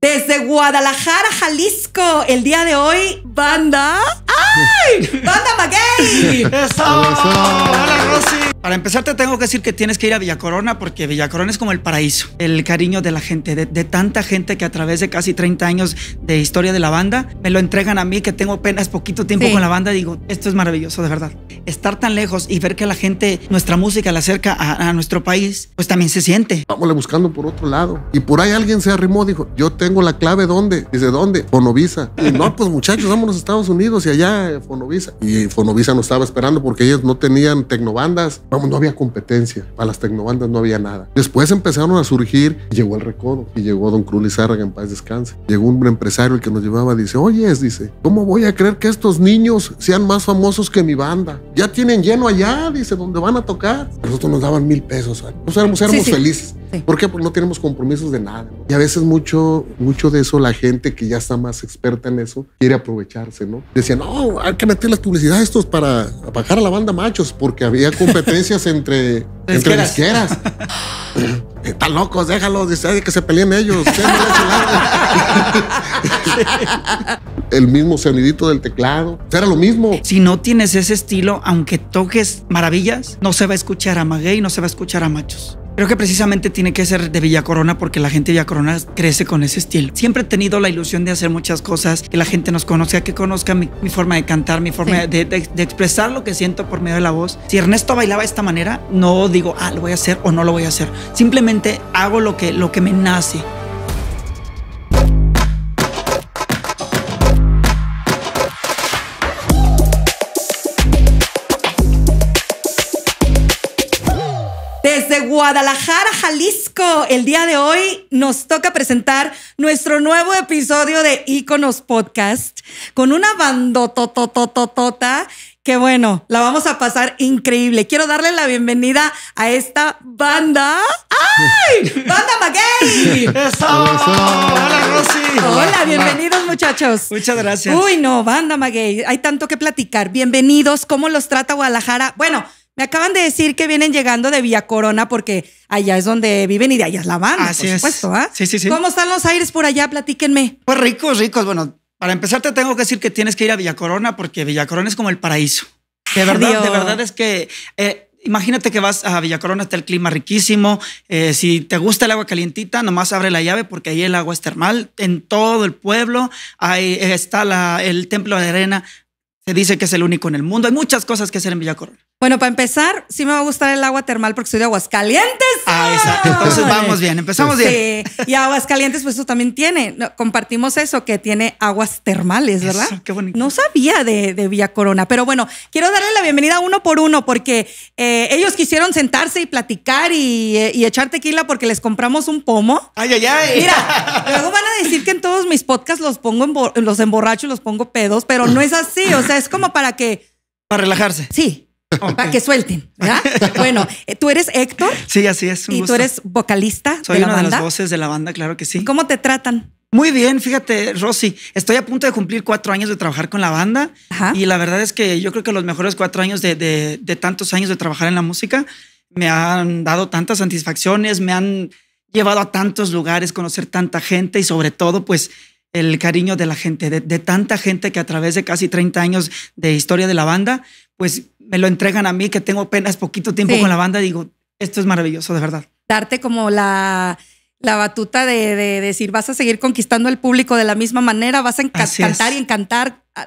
Desde Guadalajara, Jalisco, el día de hoy, banda. ¡Ay! ¡Banda McGay! ¡Eso! ¡Hola, Rosy! Para empezar te tengo que decir que tienes que ir a Villacorona porque Villacorona es como el paraíso, el cariño de la gente, de, tanta gente que a través de casi 30 años de historia de la banda me lo entregan a mí que tengo apenas poquito tiempo con la banda, digo, esto es maravilloso de verdad. Estar tan lejos y ver que la gente, nuestra música la acerca a, nuestro país, pues también se siente. Vámonos buscando por otro lado. Y por ahí alguien se arrimó, dijo, yo tengo la clave, ¿dónde? Dice, ¿dónde? Fonovisa. Y no, pues muchachos, vamos a Estados Unidos y allá eh, Fonovisa. Y Fonovisa nos estaba esperando porque ellos no tenían tecnobandas Vamos, no había competencia. Para las tecnobandas no había nada. Después empezaron a surgir, llegó el recodo y llegó don Cruz Lizárraga en paz descanse. Llegó un empresario el que nos llevaba, dice, oye, dice, ¿cómo voy a creer que estos niños sean más famosos que mi banda? Ya tienen lleno allá, dice, donde van a tocar. nosotros nos daban mil pesos. Nosotros éramos, éramos felices. ¿Por qué? Porque no tenemos compromisos de nada. Y a veces mucho, mucho de eso la gente que ya está más experta en eso quiere aprovecharse, ¿no? Decían, no, hay que meter las publicidades estos para bajar a la banda machos porque había competencia. diferencias entre, entre disqueras. Están locos, déjalos, dice que se peleen ellos. el mismo sonidito del teclado, era lo mismo. Si no tienes ese estilo, aunque toques maravillas, no se va a escuchar a maguey, no se va a escuchar a machos. Creo que precisamente tiene que ser de Villa Corona porque la gente de Villa crece con ese estilo. Siempre he tenido la ilusión de hacer muchas cosas, que la gente nos conozca, que conozca mi, forma de cantar, mi forma de, expresar lo que siento por medio de la voz. Si Ernesto bailaba de esta manera, no digo, ah, lo voy a hacer o no lo voy a hacer. Simplemente hago lo que, lo que me nace. Guadalajara, Jalisco. El día de hoy nos toca presentar nuestro nuevo episodio de Iconos Podcast con una bandototototota que bueno, la vamos a pasar increíble. Quiero darle la bienvenida a esta banda. ¡Ay! ¡Banda McGay! ¡Eso! ¡Hola, Rosy! Hola, bienvenidos, muchachos. Muchas gracias. Uy, no, banda McGay. Hay tanto que platicar. Bienvenidos. ¿Cómo los trata Guadalajara? Bueno, me acaban de decir que vienen llegando de Villa Corona porque allá es donde viven y de allá es la banda, Así por supuesto. ¿ah? Sí, sí, sí. ¿Cómo están los aires por allá? Platíquenme. Pues ricos, ricos. Bueno, para empezar te tengo que decir que tienes que ir a Villa Corona porque Villa Corona es como el paraíso. De verdad, de verdad es que eh, imagínate que vas a Villa Corona está el clima riquísimo. Eh, si te gusta el agua calientita, nomás abre la llave porque ahí el agua es termal. En todo el pueblo ahí está el templo de arena. Se dice que es el único en el mundo. Hay muchas cosas que hacer en Villa Corona. Bueno, para empezar, sí me va a gustar el agua termal porque soy de Aguascalientes. Ah, ¡Ah! exacto. Entonces vamos bien, empezamos bien. Sí. Y Aguascalientes, pues eso también tiene. Compartimos eso, que tiene aguas termales, ¿verdad? qué bonito. No sabía de, Villa Corona, pero bueno, quiero darle la bienvenida uno por uno porque eh, ellos quisieron sentarse y platicar eh, y, echar tequila porque les compramos un pomo. Ay, ay, ay. Mira, luego van a decir que en todos mis podcasts los pongo, en los emborrachos, los pongo pedos, pero no es así. O sea, es como para que. Para relajarse. Sí. Para que suelten, ¿verdad? bueno, eh, tú eres Héctor. Sí, así es. y tú eres vocalista. Soy de una la banda. de las voces de la banda, claro que sí. ¿Cómo te tratan? Muy bien, fíjate, Rosy, estoy a punto de cumplir cuatro años de trabajar con la banda y la verdad es que yo creo que los mejores cuatro años de, tantos años de trabajar en la música me han dado tantas satisfacciones, me han llevado a tantos lugares, conocer tanta gente y sobre todo pues el cariño de la gente, de, de, tanta gente que a través de casi 30 años de historia de la banda, pues me lo entregan a mí, que tengo apenas poquito tiempo con la banda, digo, esto es maravilloso, de verdad. Darte como la, la batuta de, decir, vas a seguir conquistando al público de la misma manera, vas a cantar y encantar ah,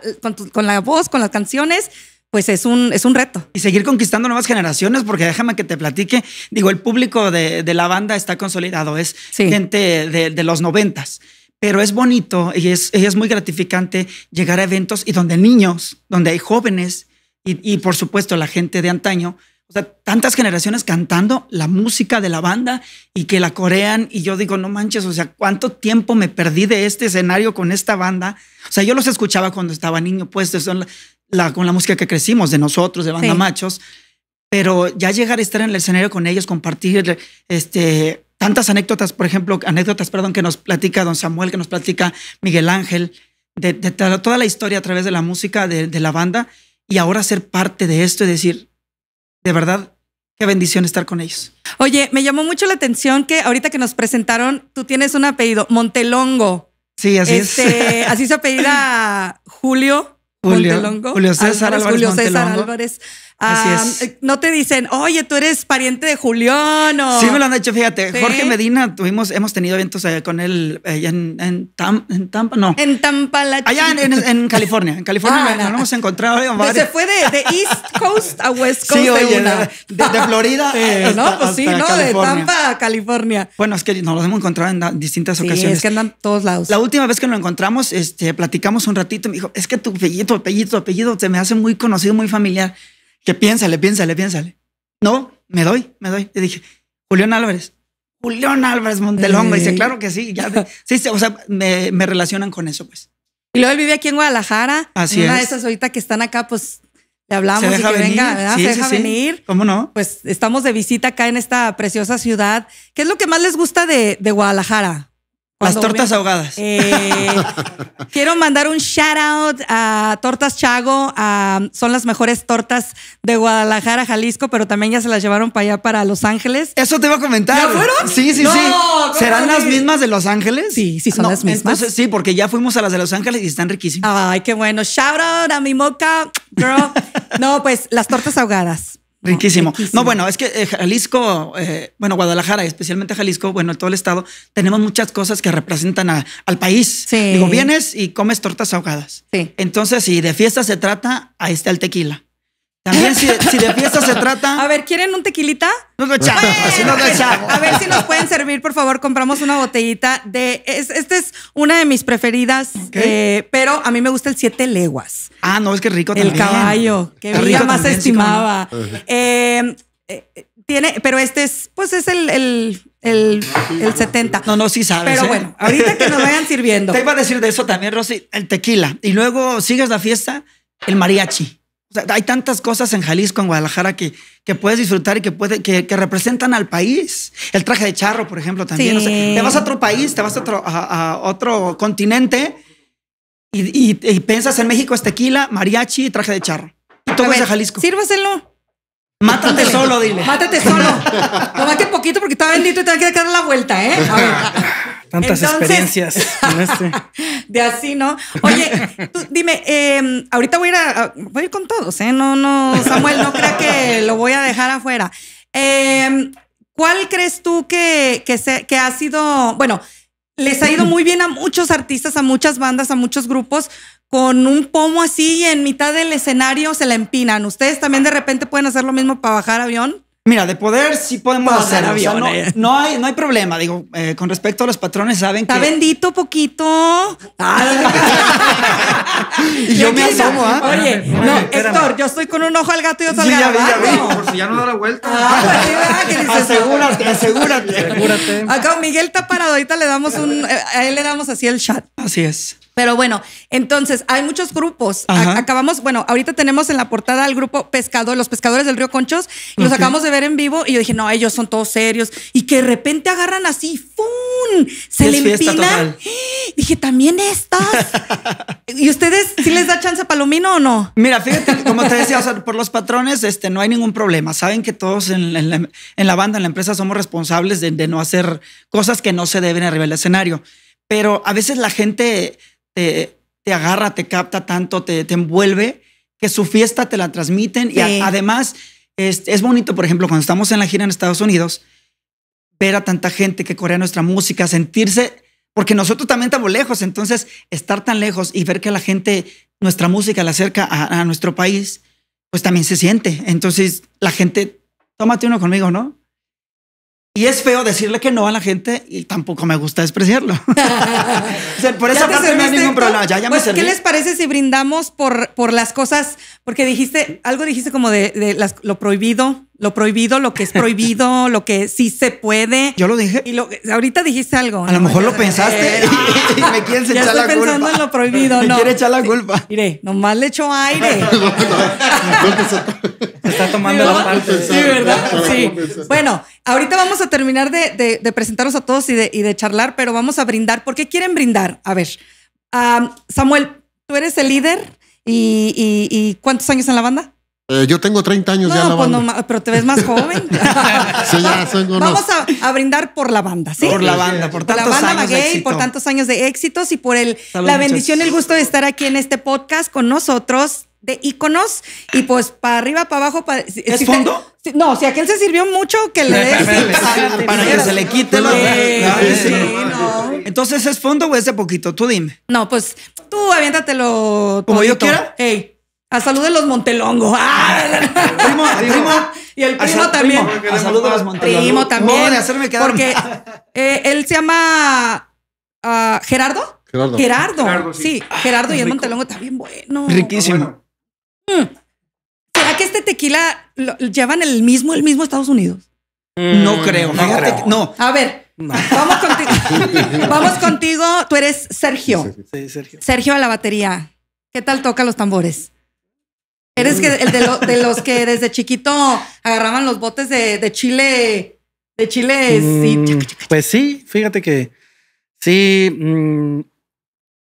con, la voz, con las canciones, pues es un, es un reto. Y seguir conquistando nuevas generaciones, porque déjame que te platique, digo, el público de, la banda está consolidado, es gente de, los noventas. Pero es bonito y es, y es muy gratificante llegar a eventos y donde niños, donde hay jóvenes y, por supuesto la gente de antaño, o sea, tantas generaciones cantando la música de la banda y que la corean y yo digo, no manches, o sea, ¿cuánto tiempo me perdí de este escenario con esta banda? O sea, yo los escuchaba cuando estaba niño, pues son la, con la música que crecimos de nosotros, de banda machos, pero ya llegar a estar en el escenario con ellos, compartir este, tantas anécdotas, por ejemplo, anécdotas, perdón, que nos platica don Samuel, que nos platica Miguel Ángel, de, toda la historia a través de la música de la banda y ahora ser parte de esto y decir, de verdad, qué bendición estar con ellos. Oye, me llamó mucho la atención que ahorita que nos presentaron, tú tienes un apellido, Montelongo. Sí, así es. Este, así se apellida Julio, Julio Montelongo. Julio César Álvarez, Julio César Álvarez Así ah, eh, no te dicen, oye, tú eres pariente de Julián o... Sí, me lo han hecho, fíjate. Jorge Medina, tuvimos, hemos tenido eventos eh, con él, eh, en, Tampa, no. En Tampa, Allá en, California. En California ah, hemos encontrado. se fue de, East Coast a West Coast. de, Florida. no, pues sí, no, de Tampa a California. Bueno, es que nos hemos encontrado en distintas sí, ocasiones. Es que andan todos lados. La última vez que lo encontramos, este, platicamos un ratito me dijo, es que tu apellido, apellido, apellido, se me hace muy conocido, muy familiar que piénsale, piénsale, piénsale. No, me doy, me doy. Le dije, Julián Álvarez. Julián Álvarez Montelongo. Y Dice, claro que sí. Ya, sí, o sea, me, relacionan con eso, pues. Y luego él vive aquí en Guadalajara. Así Una de esas ahorita que están acá, pues le hablamos y que venga, ¿verdad? se deja venir. ¿Cómo no? Pues estamos de visita acá en esta preciosa ciudad. ¿Qué es lo que más les gusta de Guadalajara? Las tortas ahogadas. Eh, quiero mandar un shout out a Tortas Chago. son las mejores tortas de Guadalajara, Jalisco, pero también ya se las llevaron para allá, para Los Ángeles. Eso te iba a comentar. ¿Ya fueron? Sí, sí, sí. ¿Serán las mismas de Los Ángeles? Sí, sí, son las mismas. sí, porque ya fuimos a las de Los Ángeles y están riquísimas. Ay, qué bueno. Shout out a mi moca, girl. no, pues las tortas ahogadas. Riquísimo. No, bueno, es que eh, Jalisco, eh, bueno, Guadalajara, especialmente Jalisco, bueno, todo el estado, tenemos muchas cosas que representan al país. Sí. Digo, vienes y comes tortas ahogadas. Sí. Entonces, si de fiesta se trata, ahí está el tequila. También si, de fiesta se trata. A ver, ¿quieren un tequilita? No, lo echamos, pues, A ver si nos pueden servir, por favor. Compramos una botellita de. esta es una de mis preferidas, eh, pero a mí me gusta el siete leguas. Ah, no, es que rico el también. El caballo, que yo más estimaba. Eh, eh, tiene, pero este es, pues es el, 70. No, no, sí sabes. Pero bueno, ahorita que nos vayan sirviendo. Te iba a decir de eso también, Rosy, el tequila. Y luego sigues la fiesta, el mariachi hay tantas cosas en Jalisco, en Guadalajara, que, que puedes disfrutar y que, puede, que, representan al país. El traje de charro, por ejemplo, también. te vas a otro país, te vas a otro, a, otro continente y, y, piensas en México es tequila, mariachi y traje de charro. Y todo es de Jalisco. Sírvaselo. Mátate solo, dile. Mátate solo. Tomate que poquito porque está bendito y te que dar la vuelta, ¿eh? A ver. Tantas experiencias. este. De así, ¿no? Oye, dime, em, ahorita voy a ir voy con todos, ¿eh? No, no, Samuel, no crea que lo voy a dejar afuera. Em, ¿Cuál crees tú que, que ha sido, bueno, les ha ido muy bien a muchos artistas, a muchas bandas, a muchos grupos con un pomo así y en mitad del escenario se la empinan. ¿Ustedes también de repente pueden hacer lo mismo para bajar avión? Mira, de poder sí podemos hacer avión. no, hay, no hay problema. Digo, eh, con respecto a los patrones, saben que. Está bendito poquito. Ah. y yo, me asomo, ¿ah? Oye, no, Héctor, yo estoy con un ojo al gato y otro al gato. por si ya no da la vuelta. Ah, pues, asegúrate, asegúrate. asegúrate. Acá Miguel está parado, ahorita le damos un. Eh, a él le damos así el chat. Así es. Pero bueno, entonces hay muchos grupos. acabamos, bueno, ahorita tenemos en la portada al grupo Pescador, los pescadores del río Conchos, y los acabamos de ver en vivo. Y yo dije, no, ellos son todos serios. Y que de repente agarran así, ¡fum! Se le empinan. Dije, también estas. ¿Y ustedes sí les da chance palomino o no? Mira, fíjate, como te decía, por los patrones, este, no hay ningún problema. Saben que todos en, la, banda, en la empresa, somos responsables de, de no hacer cosas que no se deben arriba del escenario. Pero a veces la gente te, te agarra, te capta tanto, te, te, envuelve, que su fiesta te la transmiten. Y además es, bonito, por ejemplo, cuando estamos en la gira en Estados Unidos, ver a tanta gente que corea nuestra música, sentirse, porque nosotros también estamos lejos, entonces estar tan lejos y ver que la gente, nuestra música la acerca a, a nuestro país, pues también se siente. Entonces la gente, tómate uno conmigo, ¿no? Y es feo decirle que no a la gente y tampoco me gusta despreciarlo. por esa no hay problema. Pues, ¿Qué les parece si brindamos por, por las cosas? Porque dijiste, algo dijiste como de, lo prohibido, lo prohibido, lo que es prohibido, lo que sí se puede. Yo lo dije. Y ahorita dijiste algo. A lo mejor lo pensaste y, me quieres echar la culpa. estoy pensando en lo prohibido, no. quiere echar la culpa. Mire, nomás le echo aire. está tomando la parte. Sí, ¿verdad? Sí. Bueno, ahorita vamos a terminar de, presentarnos a todos y de, charlar, pero vamos a brindar. ¿Por qué quieren brindar? A ver, Samuel, tú eres el líder y, y ¿cuántos años en la banda? Eh, yo tengo 30 años ya la pues pero te ves más joven. sí, ya Vamos a, brindar por la banda, ¿sí? Por la banda, por tantos por años de por tantos años de éxitos y por el, la bendición y el gusto de estar aquí en este podcast con nosotros de íconos y pues para arriba, para abajo. ¿Es fondo? si, no, si aquel se sirvió mucho, que le dé. para, que se le quite la Entonces, ¿es fondo o es de poquito? Tú dime. No, pues tú aviéntatelo. ¿Como yo quiera? Hey. A salud de los Montelongo. Primo, primo. Y el primo también. a salud de los Montelongo. Primo también. porque eh, él se llama ah, Gerardo. Gerardo. Gerardo. sí. Ah, Gerardo y el Montelongo está bien bueno. Riquísimo. Mm. ¿Será que este tequila llevan el mismo, el mismo Estados Unidos? Mm, no creo. No, creo. no. A ver. Vamos contigo. vamos contigo. Tú eres Sergio. Sí, Sergio. Sergio a la batería. ¿Qué tal toca los tambores? Eres que el de, los que desde chiquito agarraban los botes de, chile, de chile. Mm, pues sí, fíjate que sí, mm,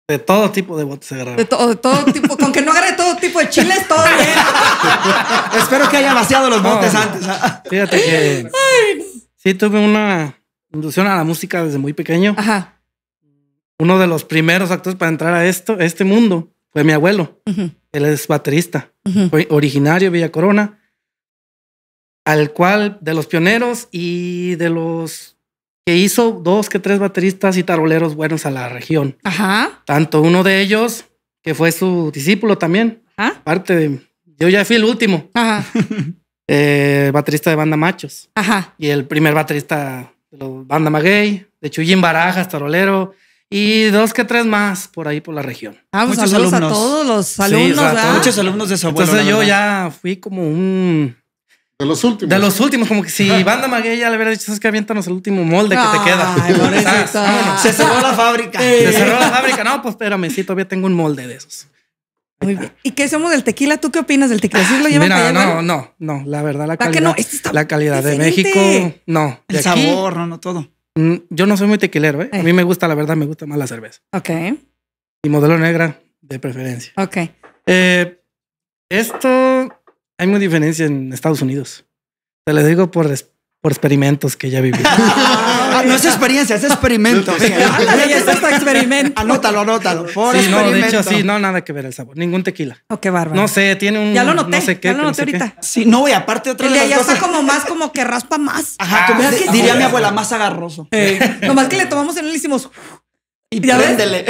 de todo tipo de botes agarraban. De, todo tipo, con que no agarre todo tipo de chiles, todo bien. Espero que haya vaciado los botes antes. Ah. Fíjate que sí tuve una inducción a la música desde muy pequeño. Ajá. Uno de los primeros actores para entrar a esto, este mundo, fue mi abuelo. Él es baterista originario de Villa Corona, al cual de los pioneros y de los que hizo dos que tres bateristas y taroleros buenos a la región. Ajá. Tanto uno de ellos, que fue su discípulo también, Ajá. parte de... Yo ya fui el último. Ajá. Eh, baterista de banda Machos. Ajá. Y el primer baterista de banda Maguey, de Chuyín Barajas, tarolero, y dos que tres más por ahí por la región. Vamos ah, pues muchos saludos alumnos. a todos los alumnos. muchos alumnos de su abuelo. Entonces yo ya fui como un... De los últimos. De los últimos, como que si Banda Maguey ya le hubiera dicho, es que aviéntanos el último molde que te queda. Ah, Se cerró la fábrica. Se cerró la fábrica. No, pues espérame, sí, todavía tengo un molde de esos. Muy bien. ¿Y qué somos del tequila? ¿Tú qué opinas del tequila? ¿Sí lo Mira, no, no, no, la verdad, la, calidad, la calidad de México, no. el sabor, no, no todo. Mm, yo no soy muy tequilero, ¿eh? A mí me gusta, la verdad, me gusta más la cerveza. Ok. Y modelo negra, de preferencia. Ok. Eh, esto, hay muy diferencia en Estados Unidos. Te lo digo por, por experimentos que ya viví. Ah, no es experiencia, es experimento. experimento. Anótalo, anótalo. Por sí, no, de hecho, sí, no, nada que ver el sabor. Ningún tequila. Oh, qué bárbaro. No sé, tiene un. Ya lo noté. No sé qué, ya lo noté no sé ahorita. Qué. Sí, no, y aparte otra vez. de ya está como más, como que raspa más. Ajá, ah, como diría mi abuela, más agarroso. Eh, nomás que le tomamos en él y le hicimos. Y ¿Ya préndele.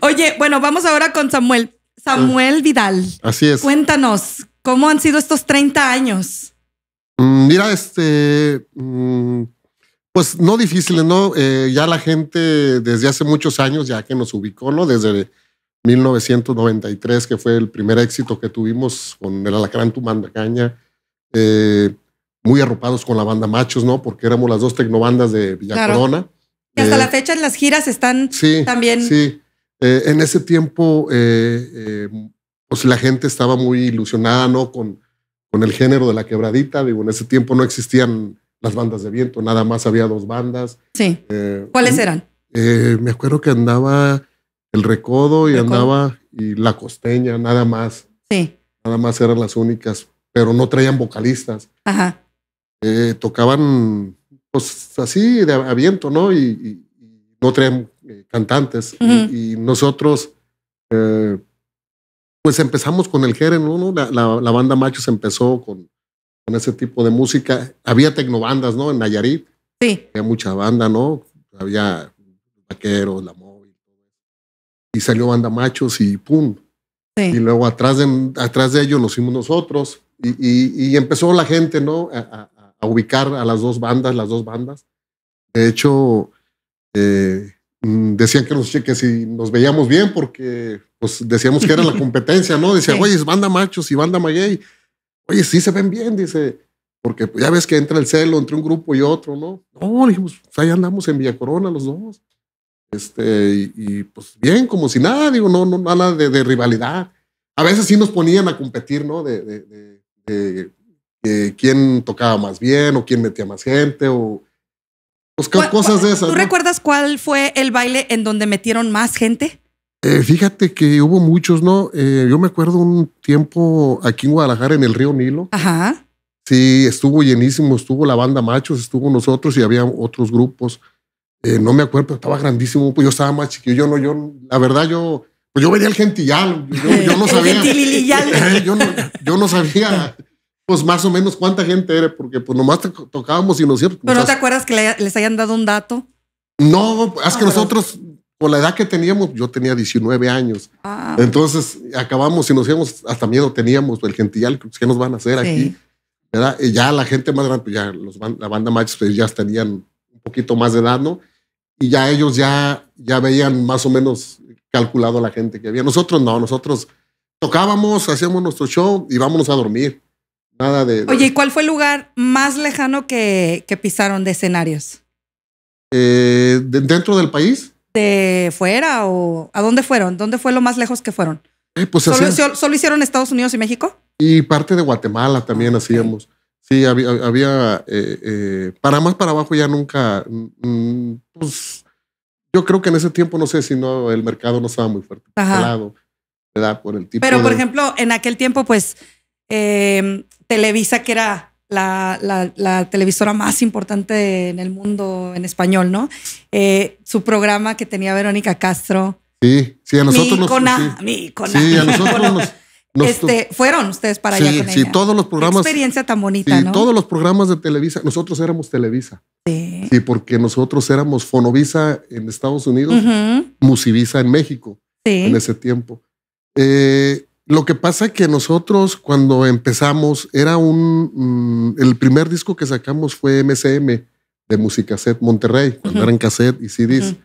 Oye, bueno, vamos ahora con Samuel. Samuel ah. Vidal. Así es. Cuéntanos, ¿cómo han sido estos 30 años? Mm, mira, este, mm, pues no difíciles, ¿no? Eh, ya la gente desde hace muchos años, ya que nos ubicó, ¿no? Desde 1993, que fue el primer éxito que tuvimos con el Alacrán Tumandacaña, caña, eh, muy arropados con la banda Machos, ¿no? Porque éramos las dos tecnobandas de Villa Corona. Y hasta eh, la fecha en las giras están también. Sí, en ese tiempo, pues la gente estaba muy ilusionada, ¿no? Con con el género de la quebradita. Digo, en ese tiempo no existían las bandas de viento, nada más había dos bandas. Sí. Eh, ¿Cuáles eran? Eh, me acuerdo que andaba El Recodo y andaba y La Costeña, nada más. Sí. Nada más eran las únicas, pero no traían vocalistas. Ajá. Eh, tocaban pues, así de a viento, ¿no? Y, no traían cantantes. y, nosotros pues empezamos con el geren, ¿no? La, la, banda Machos empezó con, con ese tipo de música. Había tecnobandas, ¿no? En Nayarit. Sí. Había mucha banda, ¿no? Había vaqueros, la móvil. Y salió banda Machos y ¡pum! Sí. Y luego atrás de, atrás de ellos nos fuimos nosotros. Y, empezó la gente, ¿no? A, ubicar a las dos bandas, las dos bandas. De hecho, eh, mm, decían que, nos, que si nos veíamos bien porque pues decíamos que era la competencia, ¿no? Decía, oye, es banda machos y banda maguey. Oye, sí se ven bien, dice, porque pues, ya ves que entra el celo entre un grupo y otro, ¿no? No, dijimos, pues ahí andamos en Villa Corona los dos. Este, y, pues bien, como si nada, digo, no, no nada de, rivalidad. A veces sí nos ponían a competir, ¿no? De, de, de quién tocaba más bien o quién metía más gente o pues, cosas de esas. ¿Tú recuerdas cuál fue el baile en donde metieron más gente? Eh, fíjate que hubo muchos, ¿no? Eh, yo me acuerdo un tiempo aquí en Guadalajara, en el río Nilo. Ajá. Sí, estuvo llenísimo, estuvo la banda Machos, estuvo nosotros y había otros grupos. Eh, no me acuerdo, pero estaba grandísimo, pues yo estaba más chiquillo, yo no, yo, la verdad, yo, pues yo venía el gentillal, yo, yo no sabía. yo, no, yo no sabía pues más o menos cuánta gente era, porque pues nomás tocábamos y cierto. Pero no te acuerdas que les hayan dado un dato. No, es que ah, nosotros la edad que teníamos, yo tenía 19 años. Ah. Entonces acabamos y nos íbamos, hasta miedo teníamos, el gentil, ¿qué nos van a hacer aquí? ya la gente más grande, pues, ya la banda Machos, pues ya tenían un poquito más de edad, ¿no? Y ya ellos ya, ya veían más o menos calculado la gente que había. Nosotros no, nosotros tocábamos, hacíamos nuestro show y vámonos a dormir. Nada de. Oye, ¿y cuál fue el lugar más lejano que, pisaron de escenarios? Eh, dentro del país de fuera o a dónde fueron? ¿Dónde fue lo más lejos que fueron? Eh, pues solo, solo, hicieron Estados Unidos y México? Y parte de Guatemala también ah, hacíamos. Sí, había, eh, eh, para más para abajo ya nunca, mm, pues yo creo que en ese tiempo no sé si no el mercado no estaba muy fuerte, Pero por ejemplo, en aquel tiempo pues Televisa que era la, televisora más importante en el mundo en español, ¿no? Eh, su programa que tenía Verónica Castro. Sí, sí, a nosotros nos, sí. Mi sí, a nosotros nos, este, fueron ustedes para allá con sí, ella. Sí, todos los programas. experiencia tan bonita, ¿no? Todos los programas de Televisa, nosotros éramos Televisa. Sí. Sí, porque nosotros éramos Fonovisa en Estados Unidos, Musivisa en México. Sí. En ese tiempo. Eh, lo que pasa que nosotros cuando empezamos era un... Mm, el primer disco que sacamos fue MCM de música set Monterrey, cuando eran cassette y CDs.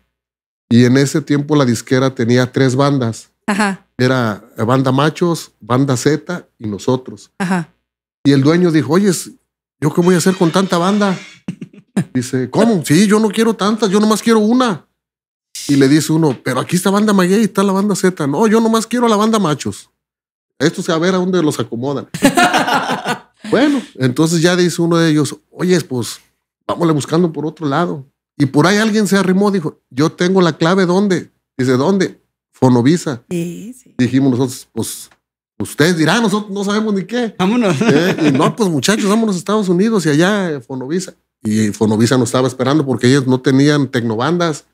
Y en ese tiempo la disquera tenía tres bandas. Ajá. Era Banda Machos, Banda Z y nosotros. Y el dueño dijo, oye, ¿yo qué voy a hacer con tanta banda? Dice, ¿cómo? Sí, yo no quiero tantas, yo nomás quiero una. Y le dice uno, pero aquí está Banda Maguey y está la Banda Z. No, yo nomás quiero la Banda Machos va a ver a dónde los acomodan. bueno, entonces ya dice uno de ellos, oye, pues vámonos buscando por otro lado. Y por ahí alguien se arrimó, dijo, yo tengo la clave, ¿dónde? Dice, ¿dónde? Fonovisa. Sí, Dijimos nosotros, pues ustedes dirán, nosotros no sabemos ni qué. Vámonos. ¿Eh? Y no, pues muchachos, vámonos a Estados Unidos y allá eh, Fonovisa. Y Fonovisa nos estaba esperando porque ellos no tenían tecnobandas,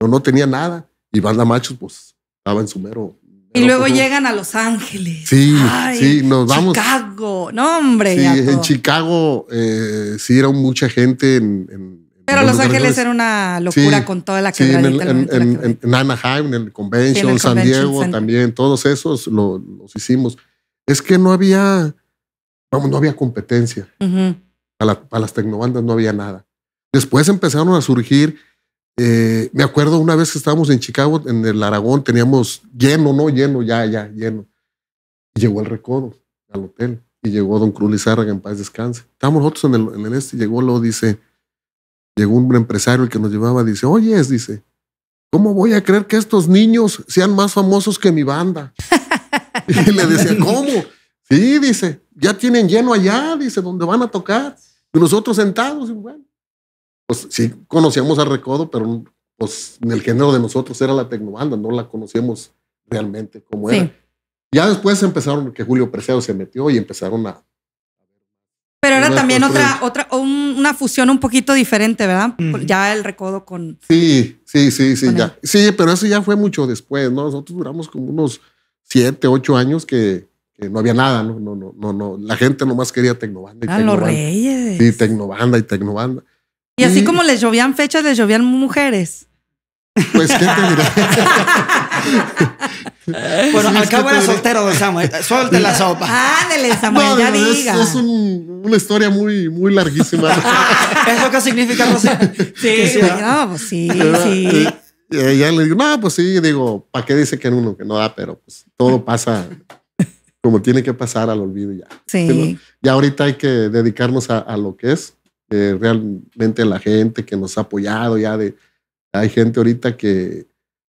no, no tenían nada. Y Banda Machos, pues estaba en su mero y luego pues, llegan a Los Ángeles. Sí, sí, nos vamos. Chicago, no, hombre. Sí, en Chicago eh, sí era mucha gente. En, Pero Los Ángeles era una locura con toda la quebradita. Sí, en, en, Anaheim, en el Convention, San Diego también, todos esos los hicimos. Es que no había, vamos, no había competencia. a, a las tecnobandas no había nada. Después empezaron a surgir eh, me acuerdo una vez que estábamos en Chicago, en el Aragón, teníamos lleno, no lleno, ya, ya, lleno. Y llegó el recodo al hotel y llegó Don Cruz Lizárraga en paz descanse. Estábamos nosotros en el, este, llegó, lo dice, llegó un empresario el que nos llevaba, dice, oye, dice, ¿cómo voy a creer que estos niños sean más famosos que mi banda? y le decía, ¿cómo? Sí, dice, ya tienen lleno allá, dice, donde van a tocar. Y nosotros sentados, y bueno pues sí conocíamos a Recodo, pero pues en el género de nosotros era la tecnobanda, no la conocíamos realmente como era. Ya después empezaron que Julio Preciado se metió y empezaron a. Pero era también otra, otra, una fusión un poquito diferente, ¿verdad? Ya el recodo con. Sí, sí, sí, sí, ya. Sí, pero eso ya fue mucho después, ¿no? Nosotros duramos como unos siete, ocho años que, no había nada, ¿no? No, no, no, La gente nomás quería Tecnobanda y ah, Los reyes. Sí, Tecnobanda y Tecnobanda. Y así mm. como les llovían fechas, les llovían mujeres. Pues, ¿qué te diré? bueno, al cabo era soltero don Samuel. Suelte la sopa. Ándale, Samuel, ya diga. Es, es una historia muy, muy larguísima. ¿Es lo que significa, no Sí. sí. No, pues sí, sí. Y eh, ella eh, le digo, no, pues sí, digo, ¿para qué dice que en uno que no da? Pero pues todo pasa como tiene que pasar al olvido ya. Sí. Ya ahorita hay que dedicarnos a lo que es realmente la gente que nos ha apoyado ya de... Hay gente ahorita que,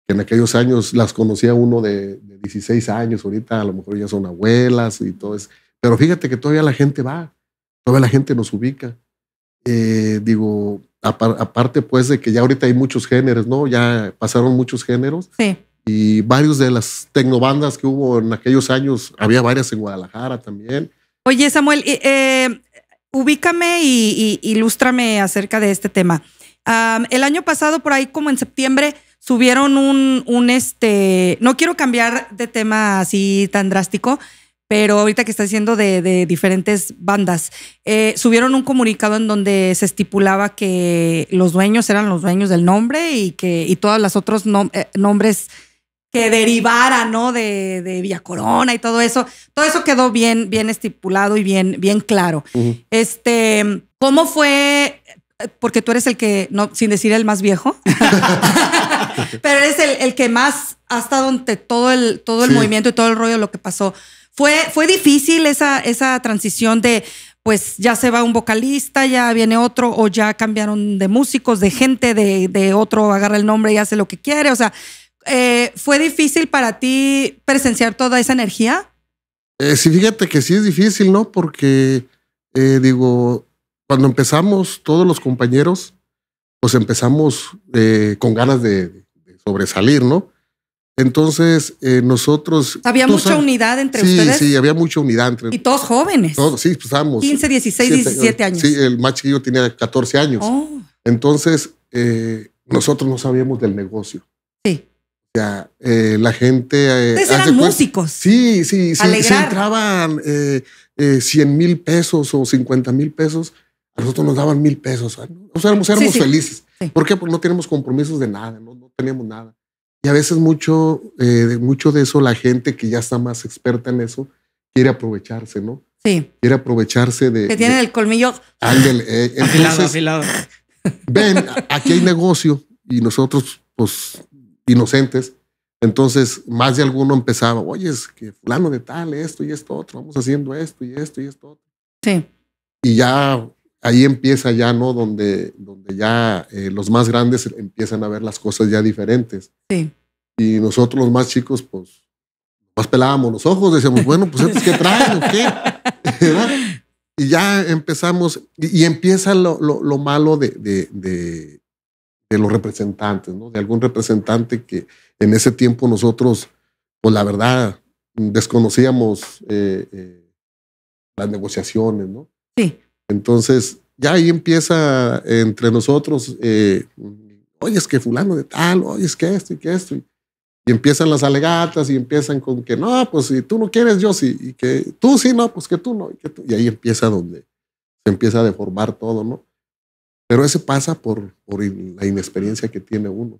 en aquellos años las conocía uno de, 16 años, ahorita a lo mejor ya son abuelas y todo eso. Pero fíjate que todavía la gente va, todavía la gente nos ubica. Eh, digo, aparte pues de que ya ahorita hay muchos géneros, ¿no? Ya pasaron muchos géneros. Sí. Y varios de las tecnobandas que hubo en aquellos años, había varias en Guadalajara también. Oye, Samuel, eh, ubícame y, ilústrame acerca de este tema. el año pasado, por ahí como en septiembre, subieron un, un este, no quiero cambiar de tema así tan drástico, pero ahorita que está diciendo de, diferentes bandas, eh, subieron un comunicado en donde se estipulaba que los dueños eran los dueños del nombre y que y todas las otros eh, nombres que derivara, ¿no? De, de Villa Corona y todo eso. Todo eso quedó bien, bien estipulado y bien, bien claro. Este, ¿cómo fue? Porque tú eres el que, no, sin decir el más viejo, pero eres el, que más ha estado ante todo el, todo el movimiento y todo el rollo lo que pasó. Fue, fue difícil esa, esa transición de, pues ya se va un vocalista, ya viene otro, o ya cambiaron de músicos, de gente, de, de otro agarra el nombre y hace lo que quiere. O sea, eh, ¿fue difícil para ti presenciar toda esa energía? Eh, sí, fíjate que sí es difícil, ¿no? Porque, eh, digo, cuando empezamos todos los compañeros, pues empezamos con ganas de, sobresalir, ¿no? Entonces, nosotros... Había mucha unidad entre sí, ustedes. Sí, sí, había mucha unidad entre... Y todos jóvenes. Todos, sí, pues estábamos... 15, 16, 17 años. Sí, el más chiquillo tenía 14 años. Oh. Entonces, nosotros no sabíamos del negocio. Sí. Ya, eh, la gente. Eh, eran músicos. Sí, sí, sí. entraban 100 eh, mil pesos o 50 mil pesos. A nosotros nos daban mil pesos. O sea, éramos, felices. ¿Por qué? Porque no tenemos compromisos de nada, no, no teníamos nada. Y a veces mucho, de, mucho de eso la gente que ya está más experta en eso quiere aprovecharse, ¿no? Sí. Quiere aprovecharse de. Que tiene el colmillo. Ángel, entonces, afilado, afilado. Ven, aquí hay negocio y nosotros, pues inocentes. Entonces, más de alguno empezaba, oye, es que fulano de tal, esto y esto otro, vamos haciendo esto y esto y esto otro. Sí. Y ya ahí empieza ya, ¿no? Donde, donde ya eh, los más grandes empiezan a ver las cosas ya diferentes. Sí. Y nosotros los más chicos, pues, más pelábamos los ojos, decíamos, bueno, pues ¿qué traen, ¿o qué? y ya empezamos, y, empieza lo, lo, lo malo de, de, de los representantes, ¿no? De algún representante que en ese tiempo nosotros, pues la verdad, desconocíamos eh, eh, las negociaciones, ¿no? Sí. Entonces, ya ahí empieza entre nosotros, eh, oye, es que fulano de tal, oye, es que esto y que esto. Y, empiezan las alegatas y empiezan con que no, pues si tú no quieres, yo sí, y que tú sí, no, pues que tú no. Y, y ahí empieza donde se empieza a deformar todo, ¿no? Pero ese pasa por, la inexperiencia que tiene uno.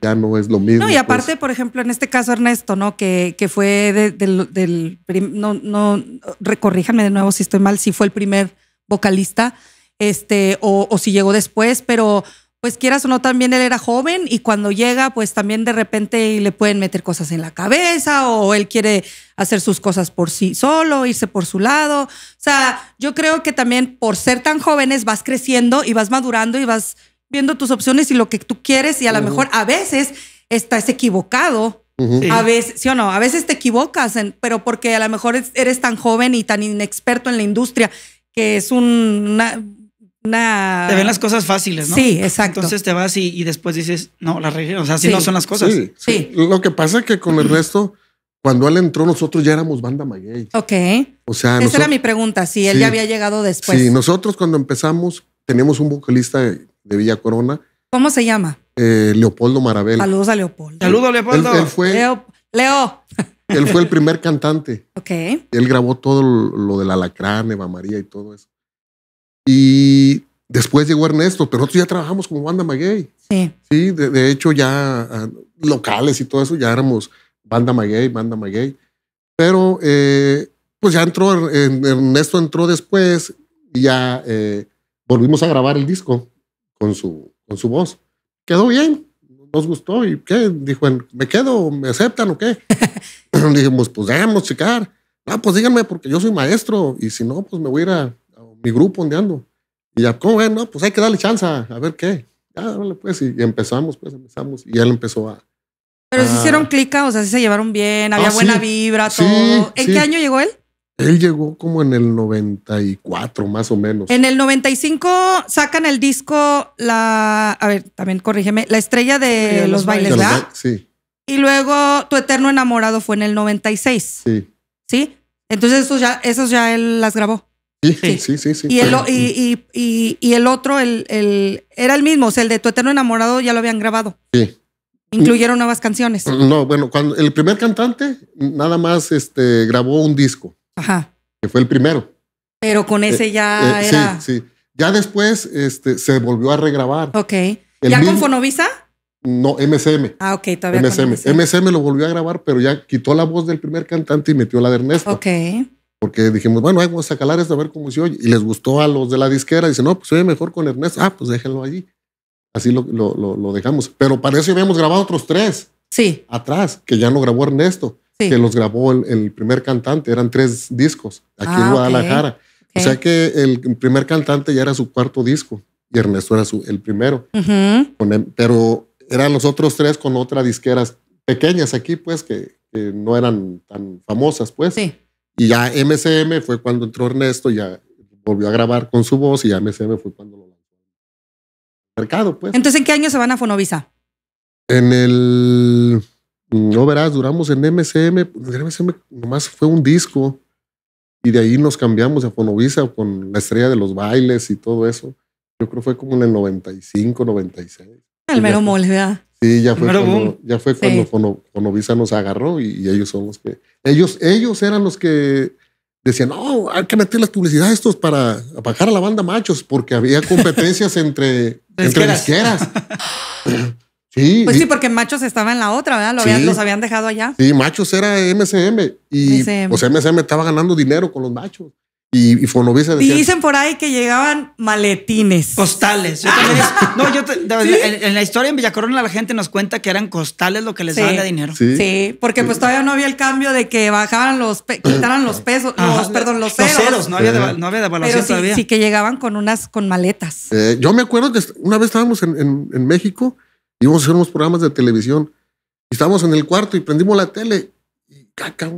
Ya no es lo mismo. No, y pues. aparte, por ejemplo, en este caso Ernesto, ¿no? Que, fue del, del no, no, recorríjame de nuevo si estoy mal, si fue el primer vocalista, este, o si llegó después, pero pues quieras o no, también él era joven y cuando llega, pues también de repente le pueden meter cosas en la cabeza o él quiere hacer sus cosas por sí solo, irse por su lado. O sea, yo creo que también por ser tan jóvenes vas creciendo y vas madurando y vas viendo tus opciones y lo que tú quieres y a lo mejor a veces estás equivocado. A veces, sí o no, a veces te equivocas, pero porque a lo mejor eres tan joven y tan inexperto en la industria que es un, te ven las cosas fáciles, ¿no? Sí, exacto. Entonces te vas y, después dices, no, la o sea, así no son las cosas. Sí, Lo que pasa es que con el resto, cuando él entró, nosotros ya éramos banda Maguey. Ok. O sea, Esa era mi pregunta, si él ya había llegado después. Sí, nosotros cuando empezamos, teníamos un vocalista de, Villa Corona. ¿Cómo se llama? Eh, Leopoldo Marabel. Saludos a Leopoldo. Saludos, Leopoldo. Él, fue... Leo. Leo. él fue el primer cantante. Ok. Él grabó todo lo, lo del alacrán, Eva María y todo eso. Y después llegó Ernesto, pero nosotros ya trabajamos como banda magay Sí. Sí, de, hecho ya ah, locales y todo eso, ya éramos banda magay banda magay Pero eh, pues ya entró, er, Ernesto entró después y ya eh, volvimos a grabar el disco con su, con su voz. Quedó bien, nos gustó y qué, dijo, ¿me quedo? ¿Me aceptan o qué? Dijimos, pues déjame checar. Ah, pues díganme porque yo soy maestro y si no, pues me voy a ir a mi grupo ¿dónde ando. Y ya, ¿cómo ven? No, pues hay que darle chance a ver qué. Ya, dale, pues. Y, empezamos, pues empezamos. Y él empezó a. Pero se hicieron clica, o sea, se llevaron bien, había ah, buena vibra, todo. ¿En qué año llegó él? Él llegó como en el 94, más o menos. En el 95 sacan el disco, la. A ver, también corrígeme, la estrella de, los, bailes, ¿verdad? sí. Y luego Tu Eterno Enamorado fue en el 96. Sí. ¿Sí? Entonces, esos ya, esos ya él las grabó. Sí, sí, sí. Y, el, otro, el, el, era el mismo, o sea, el de Tu Eterno Enamorado ya lo habían grabado. Sí. Incluyeron nuevas canciones. Mm, no, bueno, cuando el primer cantante nada más este, grabó un disco. Ajá. Que fue el primero. Pero con ese eh, ya eh, era. Sí, sí. Ya después este, se volvió a regrabar. Ok. ¿Ya con Fonovisa? No, MCM. Ah, ok, todavía. MCM. MCM. lo volvió a grabar, pero ya quitó la voz del primer cantante y metió la de Ernesto. Ok porque dijimos, bueno, vamos a calar esto a ver cómo se oye. Y les gustó a los de la disquera. Dicen, no, pues se oye mejor con Ernesto. Ah, pues déjenlo allí. Así lo, lo, lo, dejamos. Pero para eso habíamos grabado otros tres. Sí. Atrás, que ya no grabó Ernesto. Sí. Que los grabó el, primer cantante. Eran tres discos aquí en ah, Guadalajara. O sea que el primer cantante ya era su cuarto disco. Y Ernesto era su, el primero. Em, pero eran los otros tres con otras disqueras pequeñas aquí, pues, que, que no eran tan famosas, pues. Sí. Y ya MCM fue cuando entró Ernesto, ya volvió a grabar con su voz y ya MCM fue cuando lo lanzó mercado. Pues. Entonces, ¿en qué año se van a Fonovisa? En el... Mm, no verás, duramos en MCM, MCM pues, nomás fue un disco y de ahí nos cambiamos a Fonovisa con la estrella de los bailes y todo eso. Yo creo que fue como en el 95, 96. El mero mole, ¿verdad? Sí, ya fue cuando, ya fue cuando, nos agarró y, ellos son que. Ellos, ellos eran los que decían, no, hay que meter las publicidades estos para apagar a la banda machos, porque había competencias entre, entre disqueras. sí. Pues sí, porque machos estaba en la otra, ¿verdad? los habían dejado allá. Sí, machos era MCM y MCM. MCM estaba ganando dinero con los machos. Y, Dicen por ahí que llegaban maletines. Costales. Ah. no, yo en, la historia en Villacorona la gente nos cuenta que eran costales lo que les sí. dinero. Sí, porque pues todavía no había el cambio de que bajaban los, quitaran los pesos, perdón, los ceros. no había, eh. no había devaluación todavía. Sí, que llegaban con unas, con maletas. Eh, yo me acuerdo que una vez estábamos en, México y México, íbamos a hacer unos programas de televisión y estábamos en el cuarto y prendimos la tele y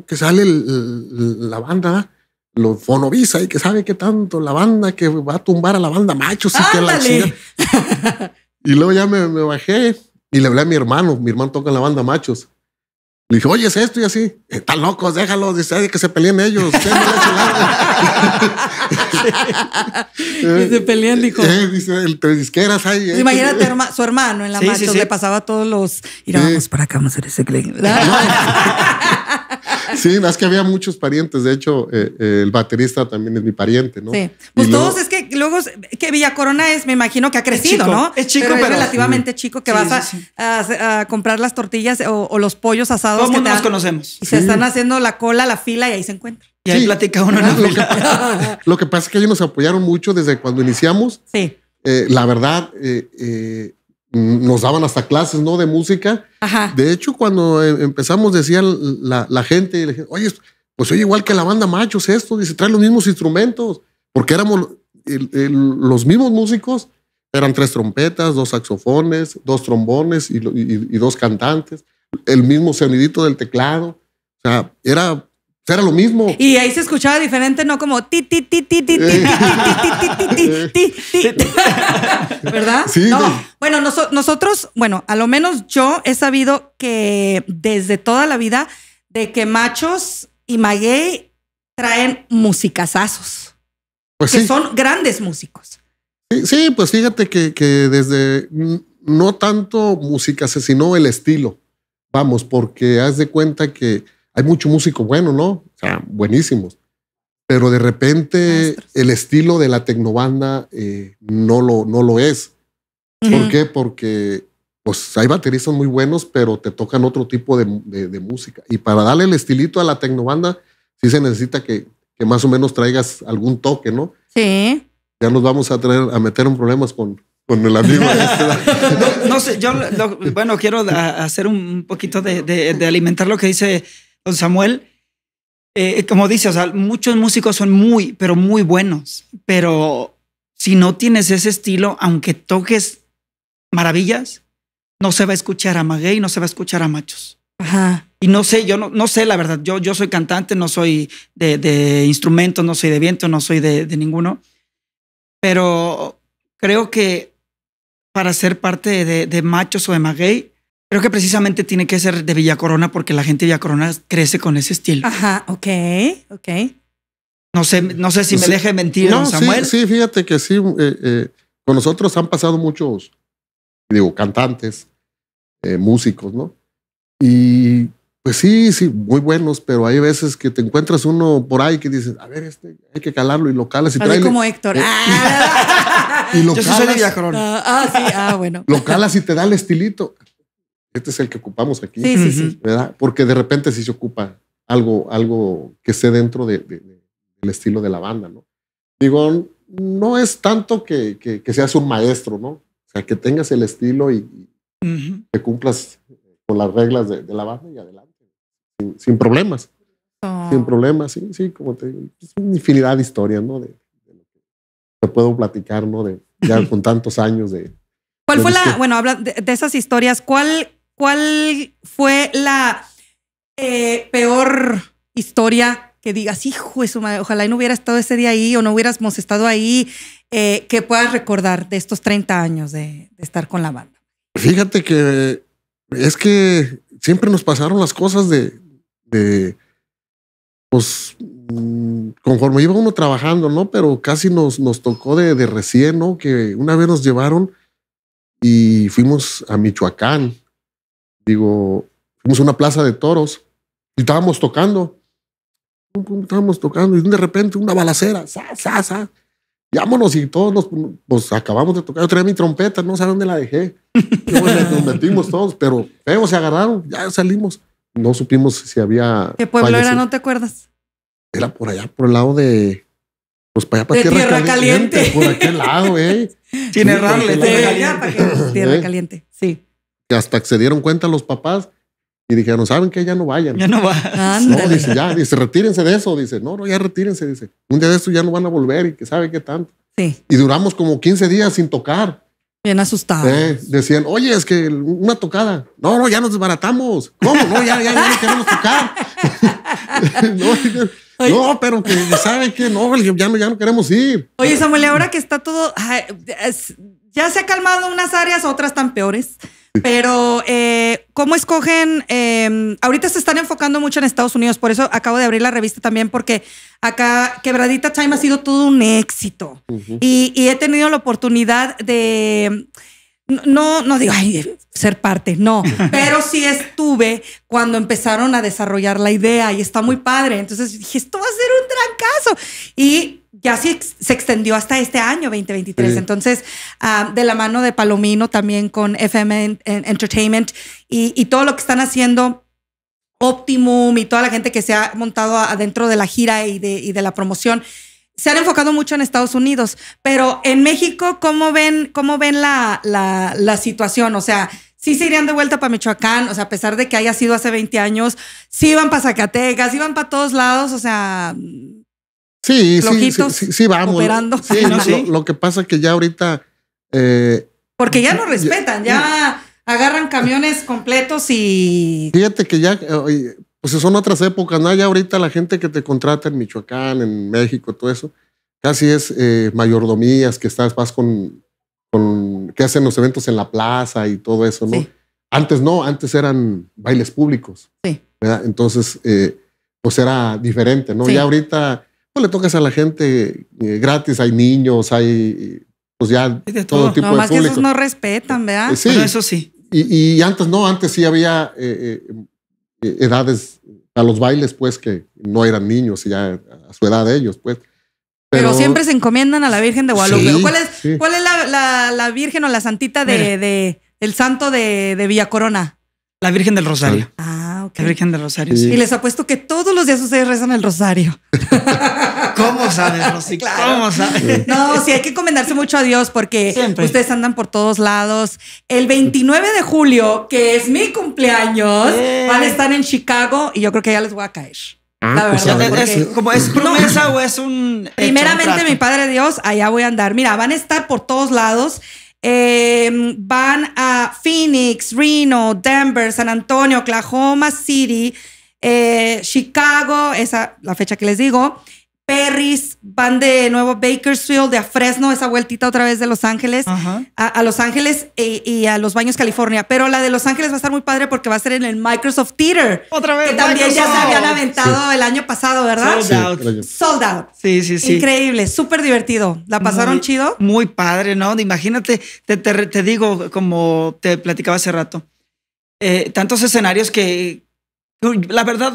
que sale la banda, los Fonovisa y que sabe que tanto la banda que va a tumbar a la banda machos y que la Y luego ya me, bajé y le hablé a mi hermano, mi hermano toca en la banda machos. Le dije, oye, es esto y así. Eh, Están locos, déjalos, dice que se peleen ellos. y se peleen dijo. Eh, eh, dice, tres disqueras Imagínate su hermano en la banda machos, le pasaba todos los. Y vamos para acá, vamos a hacer ese clic. Sí, es que había muchos parientes. De hecho, eh, eh, el baterista también es mi pariente, ¿no? Sí. Pues todos es que luego, que Villa Corona es, me imagino que ha crecido, ¿no? Es chico, pero. es relativamente chico que vas a, comprar las tortillas o, los pollos asados. Todos nos conocemos. Y se están haciendo la cola, la fila y ahí se encuentran. Y platica ¿no? Lo, que, lo, que, pasa es que ellos nos apoyaron mucho desde cuando iniciamos. Sí. Eh, la verdad, eh, nos daban hasta clases, ¿no? De música. De hecho, cuando eh, empezamos, decía la, gente, oye, pues oye, igual que la banda Machos, esto, dice, traen los mismos instrumentos, porque éramos los mismos músicos, eran tres trompetas, dos saxofones, dos trombones y, y, dos cantantes, el mismo sonidito del teclado. O sea, era era lo mismo. Y ahí se escuchaba diferente, no como ti, ti, ti, ti, ti, ti, ti, ti, ti, ti, ¿Verdad? Sí. No. Bueno, nosotros, bueno, a lo menos yo he sabido que desde toda la vida de que machos y maguey traen musicazazos. Pues que son grandes músicos. Sí, pues fíjate que, que, desde no tanto música, sino el estilo. Vamos, porque haz de cuenta que hay mucho músico bueno, ¿no? O buenísimos. Pero de repente el estilo de la tecnobanda eh, no, lo, no lo es. ¿Por qué? Porque pues, hay bateristas muy buenos, pero te tocan otro tipo de, música. Y para darle el estilito a la tecnobanda, sí se necesita que, más o menos traigas algún toque, ¿no? Sí. Ya nos vamos a, meter en problemas con, con el amigo. Este no, sé, yo, bueno, quiero hacer un poquito de, de alimentar lo que dice Don Samuel, eh, eh, como dices, muchos músicos son muy, pero muy buenos, pero si no tienes ese estilo, aunque toques maravillas, no se va a escuchar a maguey, no se va a escuchar a machos. Ajá. Y no sé, yo no, no sé la verdad, yo, yo soy cantante, no soy de, de instrumentos, no soy de viento, no soy de, ninguno, pero creo que para ser parte de, de machos o de maguey, Creo que precisamente tiene que ser de Villa Corona porque la gente de Villa Corona crece con ese estilo. Ajá, ok, ok. No sé, no sé si me deje mentir, Samuel. Sí, fíjate que sí. Eh, eh, con nosotros han pasado muchos, digo, cantantes, eh, músicos, ¿no? Y pues sí, sí, muy buenos, pero hay veces que te encuentras uno por ahí que dices, a ver, este hay que calarlo y lo calas y como Héctor. Ah. y lo ah, ah, sí, ah, bueno. Lo calas y te da el estilito este es el que ocupamos aquí. ¿verdad? Porque de repente sí se ocupa algo, algo que esté dentro del estilo de la banda, ¿no? Digo, no es tanto que, seas un maestro, ¿no? O sea, que tengas el estilo y, te cumplas con las reglas de, la banda y adelante, sin, problemas. Oh. Sin problemas, sí, sí, como te pues, es una infinidad de historias, ¿no? De, te puedo platicar, ¿no? De ya con tantos años de... ¿Cuál fue la, bueno, habla de esas historias, ¿cuál ¿cuál fue la eh, peor historia que digas, hijo de su ojalá no hubiera estado ese día ahí o no hubiéramos estado ahí, eh, que puedas recordar de estos 30 años de, estar con la banda? Fíjate que es que siempre nos pasaron las cosas de, pues conforme iba uno trabajando, ¿no? Pero casi nos, nos tocó de, de, recién, ¿no? Que una vez nos llevaron y fuimos a Michoacán digo, fuimos a una plaza de toros y estábamos tocando. Estábamos tocando y de repente una balacera, sa, Llámonos y todos nos pues, acabamos de tocar. Yo traía mi trompeta, no sé dónde la dejé. nos metimos todos, pero vemos se agarraron, ya salimos. No supimos si había. ¿Qué pueblo era? ¿No te acuerdas? Era por allá, por el lado de. Pues para allá, para de tierra, caliente, Por aquel lado, ¿eh? Sin errarle, eh. tierra eh. caliente, sí hasta que se dieron cuenta los papás y dijeron, ¿saben qué? Ya no vayan. Ya no No, dice, ya, dice, retírense de eso. Dice, no, no, ya retírense. Dice, un día de esto ya no van a volver y que sabe qué tanto. Sí. Y duramos como 15 días sin tocar. Bien asustados. Eh, decían, oye, es que una tocada. No, no, ya nos desbaratamos. ¿Cómo? No, ya, ya, ya no queremos tocar. no, pero que sabe que no, ya no, ya no queremos ir. Oye, Samuel, ahora que está todo, ya se ha calmado unas áreas, otras están peores. Pero, eh, ¿cómo escogen? Em, ahorita se están enfocando mucho en Estados Unidos, por eso acabo de abrir la revista también, porque acá Quebradita Time ha sido todo un éxito. y, he tenido la oportunidad de... No, no digo ay, ser parte, no, pero sí estuve cuando empezaron a desarrollar la idea y está muy padre. Entonces dije, esto va a ser un trancazo. Y ya así se extendió hasta este año 2023. Entonces, ah, de la mano de Palomino también con FM Entertainment y, todo lo que están haciendo Optimum y toda la gente que se ha montado adentro de la gira y de, la promoción. Se han enfocado mucho en Estados Unidos, pero en México, ¿cómo ven, cómo ven la, la, situación? O sea, sí se irían de vuelta para Michoacán, o sea, a pesar de que haya sido hace 20 años, sí iban para Zacatecas, iban para todos lados, o sea, Sí, sí, sí, sí, vamos. Operando. Lo, que pasa es que ya ahorita. Eh, Porque ya no respetan, ya, agarran camiones completos y. Fíjate que ya, eh, pues son otras épocas, ¿no? Ya ahorita la gente que te contrata en Michoacán, en México, todo eso, casi es eh, mayordomías, que estás, vas con, que hacen los eventos en la plaza y todo eso, ¿no? Antes no, antes eran bailes públicos. Sí. Entonces, pues era diferente, ¿no? Ya ahorita no le tocas a la gente eh, gratis, hay niños, hay pues ya de todo. tipo no, más que esos no respetan, ¿verdad? Eh, sí. Pero eso sí. Y, antes no, antes sí había eh, edades a los bailes, pues que no eran niños, y ya a su edad de ellos, pues. Pero, siempre se encomiendan a la Virgen de Guadalupe. ¿Cuál es, cuál es la, la, Virgen o la Santita de, de el santo de, de Villa Corona? La Virgen del Rosario. Ah. Ah, ok. Rosario. Y les apuesto que todos los días ustedes rezan el rosario. ¿Cómo saben? ¿Cómo No, sí, hay que encomendarse mucho a Dios porque ustedes andan por todos lados. El 29 de julio, que es mi cumpleaños, van a estar en Chicago y yo creo que ya les voy a caer. Ah, La pues, es, como es promesa o es un. Primeramente, mi Padre Dios, allá voy a andar. Mira, van a estar por todos lados. Em, van a Phoenix, Reno, Denver, San Antonio, Oklahoma City, eh, Chicago, esa la fecha que les digo, Perry's, van de nuevo a Bakersfield, de a Fresno, esa vueltita otra vez de Los Ángeles, a, Los Ángeles eh, y a Los Baños, California. Pero la de Los Ángeles va a estar muy padre porque va a ser en el Microsoft Theater. Otra vez. Que también ya se habían aventado el año pasado, ¿verdad? Sold out. Sold out. Sí, sí, sí. Increíble, súper divertido. ¿La pasaron chido? Muy padre, ¿no? Imagínate, te, digo, como te platicaba hace rato, eh, tantos escenarios que, la verdad,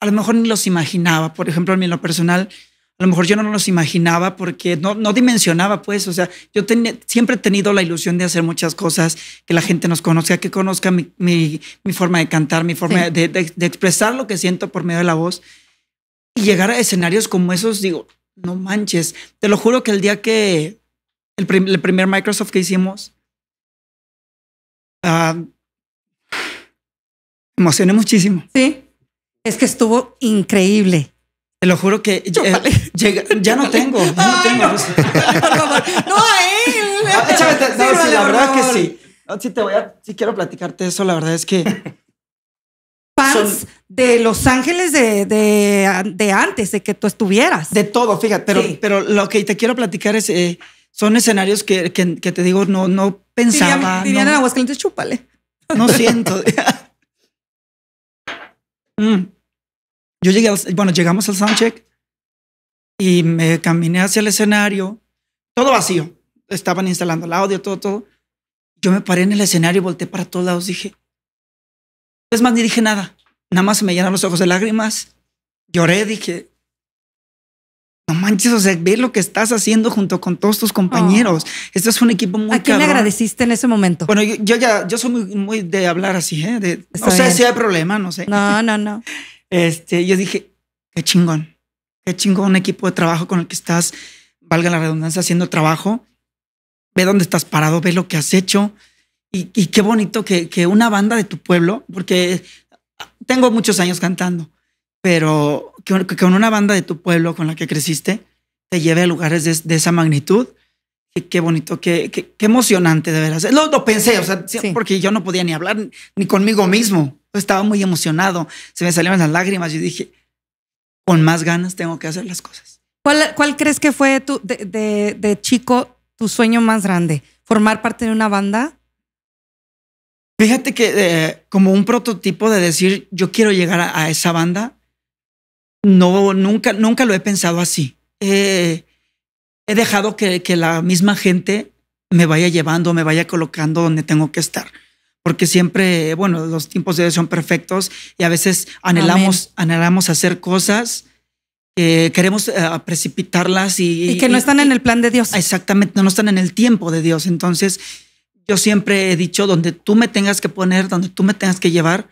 a lo mejor ni los imaginaba. Por ejemplo, a mí en lo personal, a lo mejor yo no los imaginaba porque no, no dimensionaba, pues, o sea, yo siempre he tenido la ilusión de hacer muchas cosas, que la gente nos conozca, que conozca mi, mi, forma de cantar, mi forma de, de, expresar lo que siento por medio de la voz. Y llegar a escenarios como esos, digo, no manches, te lo juro que el día que el, primer Microsoft que hicimos, ah, emocioné muchísimo. Sí. Es que estuvo increíble. Te lo juro que eh, ya no tengo. No, a él. Ah, la verdad que sí. sí, te voy a, quiero platicarte eso. La verdad es que. de Los Ángeles de, de, antes de que tú estuvieras. De todo, fíjate. Pero, pero lo que te quiero platicar es. Eh, son escenarios que, te digo, no, no pensaba. Dirían, en Aguascalientes, chúpale. No siento. Mm. Yo llegué, bueno, llegamos al soundcheck y me caminé hacia el escenario, todo vacío. Estaban instalando el audio, todo, todo. Yo me paré en el escenario, volteé para todos lados, dije. Es más, ni dije nada. Nada más se me llenaron los ojos de lágrimas. Lloré, dije. No manches, o sea, ve lo que estás haciendo junto con todos tus compañeros. Oh. Esto es un equipo muy ¿A quién le agradeciste en ese momento? Bueno, yo, ya, yo soy muy, muy de hablar así, ¿eh? De, si hay problema, no sé. No, no, no. Este, yo dije, qué chingón, qué chingón equipo de trabajo con el que estás, valga la redundancia, haciendo trabajo. Ve dónde estás parado, ve lo que has hecho. Y, qué bonito que, una banda de tu pueblo, porque tengo muchos años cantando, pero que, con una banda de tu pueblo con la que creciste te lleve a lugares de, esa magnitud. qué bonito, qué, qué, emocionante de veras. Lo, lo pensé, o sea, porque yo no podía ni hablar ni conmigo mismo estaba muy emocionado, se me salieron las lágrimas. y dije, con más ganas tengo que hacer las cosas. ¿Cuál, crees que fue tu, de, chico tu sueño más grande? ¿Formar parte de una banda? Fíjate que eh, como un prototipo de decir, yo quiero llegar a, esa banda, no, nunca, nunca lo he pensado así. Eh, he dejado que, la misma gente me vaya llevando, me vaya colocando donde tengo que estar porque siempre, bueno, los tiempos de Dios son perfectos y a veces anhelamos, anhelamos hacer cosas. queremos eh, precipitarlas y, que no están en el plan de Dios. Exactamente, no están en el tiempo de Dios. Entonces, yo siempre he dicho, donde tú me tengas que poner, donde tú me tengas que llevar,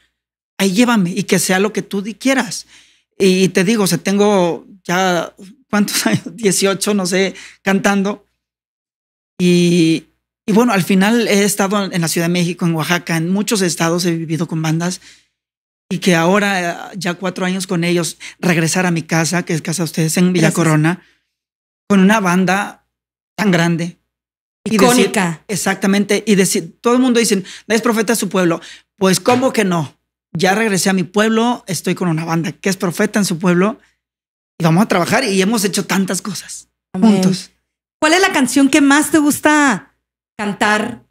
ahí llévame y que sea lo que tú quieras. Y te digo, o sea, tengo ya, ¿cuántos años? 18, no sé, cantando. Y, y bueno, al final he estado en la Ciudad de México, en Oaxaca, en muchos estados he vivido con bandas y que ahora, ya cuatro años con ellos, regresar a mi casa, que es casa de ustedes en Villa Corona, con una banda tan grande. Icónica. Y icónica, exactamente. Y decir, todo el mundo dice, es profeta de su pueblo. Pues, ¿cómo que no? Ya regresé a mi pueblo, estoy con una banda que es profeta en su pueblo y vamos a trabajar y hemos hecho tantas cosas juntos. ¿Cuál es la canción que más te gusta cantar,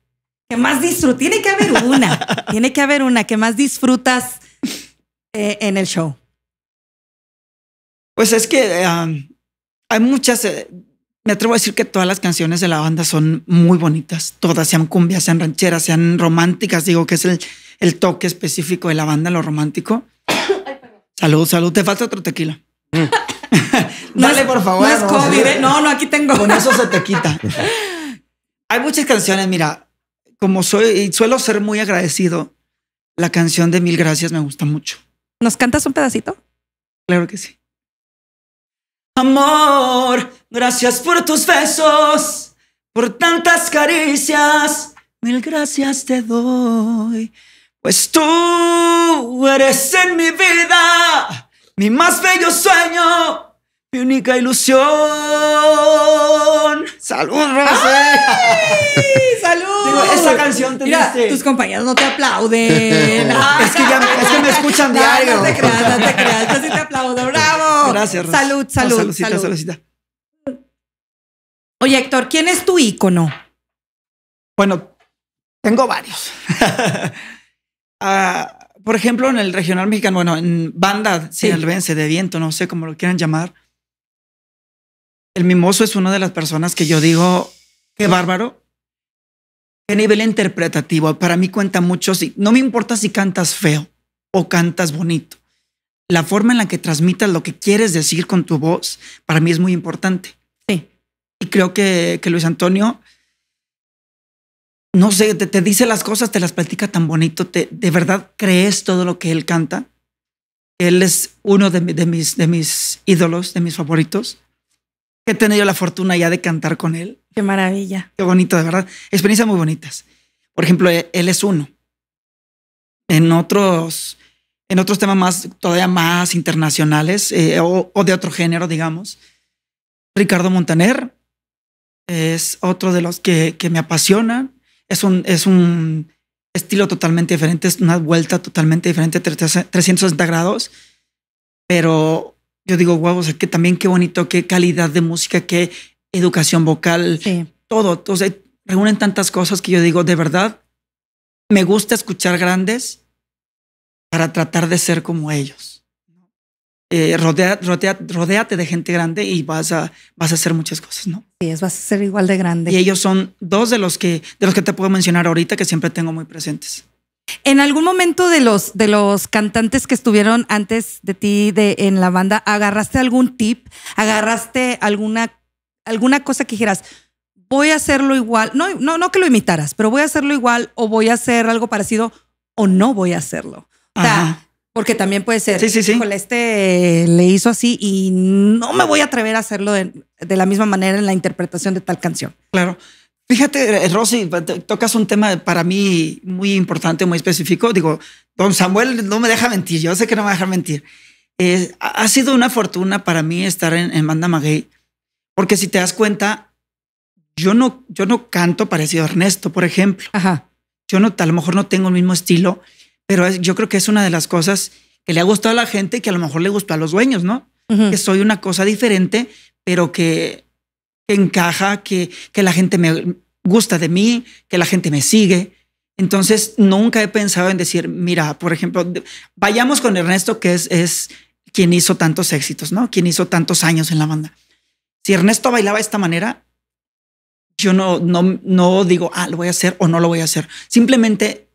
que más disfrutas, tiene que haber una, tiene que haber una que más disfrutas eh, en el show. Pues es que hay muchas, eh, me atrevo a decir que todas las canciones de la banda son muy bonitas, todas, sean cumbias, sean rancheras, sean románticas, digo que es el, el toque específico de la banda, lo romántico. salud, salud, te falta otro tequila. Dale, por favor. No, ¿eh? no, no, aquí tengo. Con eso se te quita. Hay muchas canciones, mira, como soy, y suelo ser muy agradecido, la canción de Mil Gracias me gusta mucho. ¿Nos cantas un pedacito? Claro que sí. Amor, gracias por tus besos, por tantas caricias. Mil gracias te doy, pues tú eres en mi vida, mi más bello sueño mi única ilusión. ¡Salud, Rosé! ¡Salud! Digo, esa canción te Mira, tus compañeros no te aplauden. es, que ya, me escuchan diario. No te creas, no te creas. sí te aplaudo. ¡Bravo! Gracias, Rosa. Salud, salud. salud! salud. Oye, Héctor, ¿quién es tu ícono? Bueno, tengo varios. Ah, por ejemplo, en el regional mexicano, bueno, en banda sí. vence de viento, no sé cómo lo quieran llamar, el mimoso es una de las personas que yo digo, qué bárbaro, qué nivel interpretativo. Para mí cuenta mucho. Si, no me importa si cantas feo o cantas bonito. La forma en la que transmitas lo que quieres decir con tu voz, para mí es muy importante. Sí. Y creo que, que Luis Antonio, no sé, te, dice las cosas, te las platica tan bonito, te, de verdad crees todo lo que él canta. Él es uno de, mis, de mis ídolos, de mis favoritos he tenido la fortuna ya de cantar con él. Qué maravilla. Qué bonito, de verdad. Experiencias muy bonitas. Por ejemplo, e, él es uno. En otros, en otros temas más, todavía más internacionales eh, o, de otro género, digamos. Ricardo Montaner es otro de los que, me apasiona. Es un, es un estilo totalmente diferente, es una vuelta totalmente diferente, 360 grados, pero yo digo, wow, o sea, que también qué bonito, qué calidad de música, qué educación vocal, todo. Entonces, reúnen tantas cosas que yo digo, de verdad, me gusta escuchar grandes para tratar de ser como ellos. Eh, rodea, rodéate de gente grande y vas a, vas a hacer muchas cosas, ¿no? Sí, vas a ser igual de grande. Y ellos son dos de los que, de los que te puedo mencionar ahorita que siempre tengo muy presentes. En algún momento de los, de los cantantes que estuvieron antes de ti de, en la banda, ¿agarraste algún tip? ¿Agarraste alguna, alguna cosa que dijeras, voy a hacerlo igual? No, no, no que lo imitaras, pero voy a hacerlo igual o voy a hacer algo parecido o no voy a hacerlo. porque también puede ser, sí, sí, este le hizo así y no me voy a atrever a hacerlo de la misma manera en la interpretación de tal canción. Claro. Fíjate, eh, eh, Rosy, tocas un tema para mí muy importante, muy específico. Digo, don Samuel no me deja mentir, yo sé que no me deja mentir. Eh, ha sido una fortuna para mí estar en, Banda Maguey, porque si te das cuenta, yo no, yo no canto parecido a Ernesto, por ejemplo. Ajá. Yo no, a lo mejor no tengo el mismo estilo, pero yo creo que es una de las cosas que le ha gustado a la gente y que a lo mejor le gustó a los dueños, ¿no? Que soy una cosa diferente, pero que, que encaja, que, que la gente me, gusta de mí, que la gente me sigue. Entonces, nunca he pensado en decir, mira, por ejemplo, vayamos con Ernesto, que es, es quien hizo tantos éxitos, ¿no? Quien hizo tantos años en la banda. Si Ernesto bailaba de esta manera, yo no, no, no digo, ah, lo voy a hacer o no lo voy a hacer. Simplemente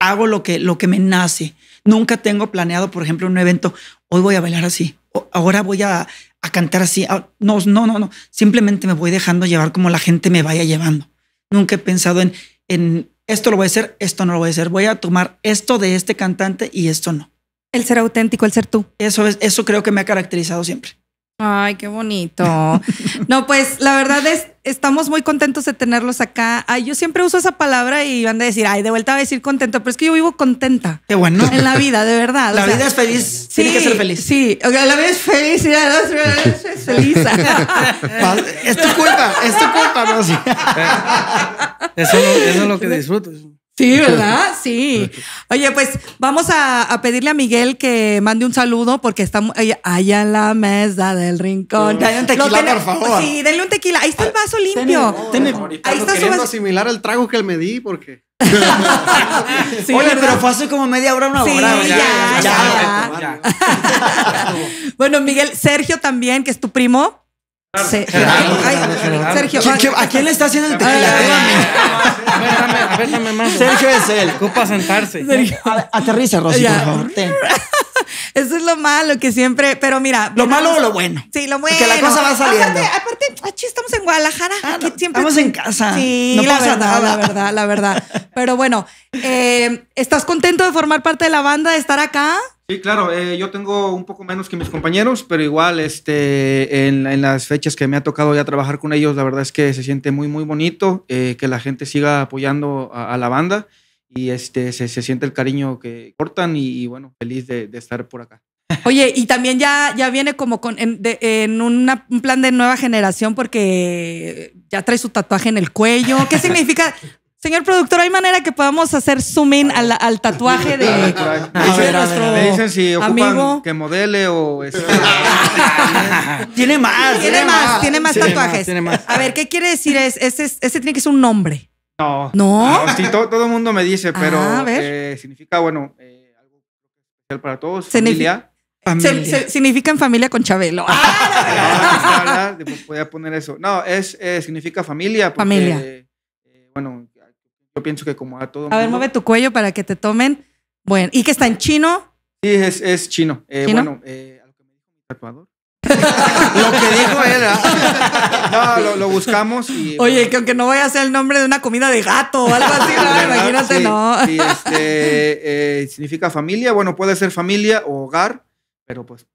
hago lo que, lo que me nace. Nunca tengo planeado, por ejemplo, un evento, hoy voy a bailar así, ahora voy a a cantar así. No, no, no, no. Simplemente me voy dejando llevar como la gente me vaya llevando. Nunca he pensado en, en esto lo voy a hacer, esto no lo voy a hacer. Voy a tomar esto de este cantante y esto no. El ser auténtico, el ser tú. Eso es, eso creo que me ha caracterizado siempre. Ay, qué bonito. No, pues la verdad es, estamos muy contentos de tenerlos acá. Ay, yo siempre uso esa palabra y van a decir, ay, de vuelta a decir contento, pero es que yo vivo contenta. Qué bueno. En la vida, de verdad. La vida es feliz. Sí, que ser feliz. Sí, la vida es feliz y la vida es feliz. es tu culpa, es tu culpa, no, sí. eso es lo que disfruto. Sí, ¿verdad? Sí. Oye, pues vamos a, pedirle a Miguel que mande un saludo porque estamos allá en la mesa del rincón. Dale un tequila, por favor. Sí, denle un tequila. Ahí está el vaso limpio. Ahí está su vaso. asimilar al trago que él me di porque... sí, Oye, pero fue hace como media hora, una sí, hora. Ya, ya, ya, ya. Bueno, Miguel, Sergio también, que es tu primo, Sergio, ¿a quién le está haciendo el tequila? a Sergio es él. sentarse. Aterriza, Rosy, por favor. Eso es lo malo que siempre, pero mira. Lo malo o lo bueno. Sí, lo bueno. Que la cosa va saliendo. Aparte, aparte estamos en Guadalajara. Ah, estamos en casa. Sí, no la pasa verdad, nada. La verdad, la verdad. Pero bueno, eh, ¿estás contento de formar parte de la banda, de estar acá? Sí, claro, eh, yo tengo un poco menos que mis compañeros, pero igual este, en, las fechas que me ha tocado ya trabajar con ellos, la verdad es que se siente muy, muy bonito eh, que la gente siga apoyando a, a la banda y este, se, siente el cariño que cortan y, bueno, feliz de, estar por acá. Oye, y también ya, ya viene como en, en un plan de nueva generación porque ya trae su tatuaje en el cuello. ¿Qué significa? Señor productor, ¿hay manera que podamos hacer zoom al, tatuaje de, Me dicen si ocupan amigo? que modele o... Este, tiene más. Tiene, más, tiene más, tatuajes. A ver, ¿qué quiere decir? Es, ese, ese tiene que ser un nombre. No. ¿No? todo, el mundo me dice, ah, pero eh, significa, bueno, eh, algo especial para todos. Familia. significa en familia con Chabelo. Ah, ah no, poner eso. No, es, significa familia. familia. Eh, bueno, yo pienso que como a todo. A ver, mueve tu cuello para que te tomen. Bueno, ¿y que está en chino? Sí, es, chino. Bueno, a lo que me dijo mi tatuador lo que dijo era. No, lo, buscamos Oye, que aunque no vaya a ser el nombre de una comida de gato o algo así, imagínate, no. Sí, este, eh, significa familia. Bueno, puede ser familia o hogar, pero pues.